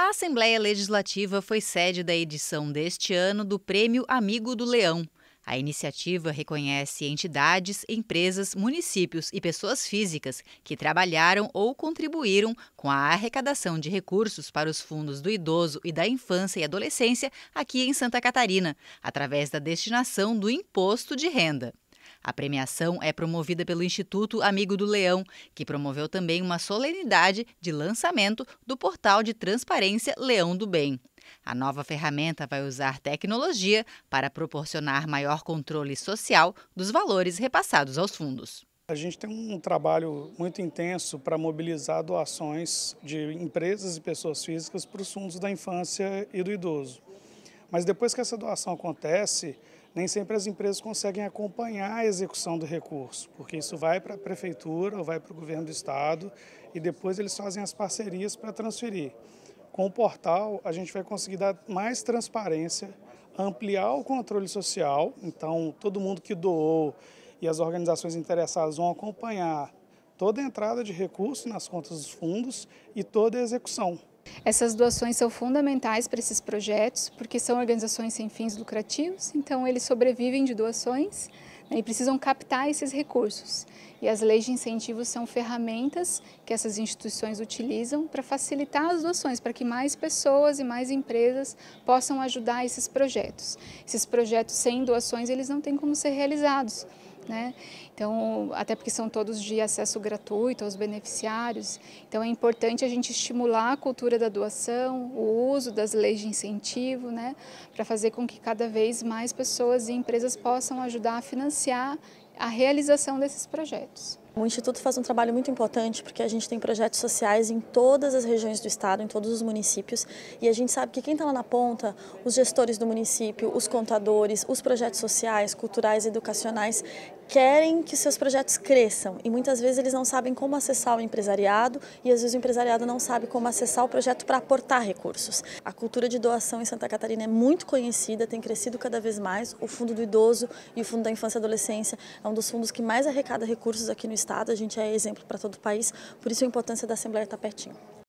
A Assembleia Legislativa foi sede da edição deste ano do Prêmio Amigo do Leão. A iniciativa reconhece entidades, empresas, municípios e pessoas físicas que trabalharam ou contribuíram com a arrecadação de recursos para os fundos do idoso e da infância e adolescência aqui em Santa Catarina, através da destinação do imposto de renda. A premiação é promovida pelo Instituto Amigo do Leão, que promoveu também uma solenidade de lançamento do portal de transparência Leão do Bem. A nova ferramenta vai usar tecnologia para proporcionar maior controle social dos valores repassados aos fundos. A gente tem um trabalho muito intenso para mobilizar doações de empresas e pessoas físicas para os fundos da infância e do idoso. Mas depois que essa doação acontece, nem sempre as empresas conseguem acompanhar a execução do recurso, porque isso vai para a prefeitura ou vai para o governo do estado e depois eles fazem as parcerias para transferir. Com o portal, a gente vai conseguir dar mais transparência, ampliar o controle social, então todo mundo que doou e as organizações interessadas vão acompanhar toda a entrada de recursos nas contas dos fundos e toda a execução. Essas doações são fundamentais para esses projetos, porque são organizações sem fins lucrativos, então eles sobrevivem de doações né, e precisam captar esses recursos. E as leis de incentivos são ferramentas que essas instituições utilizam para facilitar as doações, para que mais pessoas e mais empresas possam ajudar esses projetos. Esses projetos sem doações, eles não têm como ser realizados né? Então, até porque são todos de acesso gratuito aos beneficiários, então é importante a gente estimular a cultura da doação, o uso das leis de incentivo, né? Para fazer com que cada vez mais pessoas e empresas possam ajudar a financiar a realização desses projetos. O Instituto faz um trabalho muito importante porque a gente tem projetos sociais em todas as regiões do estado, em todos os municípios, e a gente sabe que quem está lá na ponta, os gestores do município, os contadores, os projetos sociais, culturais, educacionais, querem que seus projetos cresçam e muitas vezes eles não sabem como acessar o empresariado e às vezes o empresariado não sabe como acessar o projeto para aportar recursos. A cultura de doação em Santa Catarina é muito conhecida, tem crescido cada vez mais. O Fundo do Idoso e o Fundo da Infância e Adolescência é um dos fundos que mais arrecada recursos aqui no estado. A gente é exemplo para todo o país, por isso a importância da Assembleia estar tá pertinho.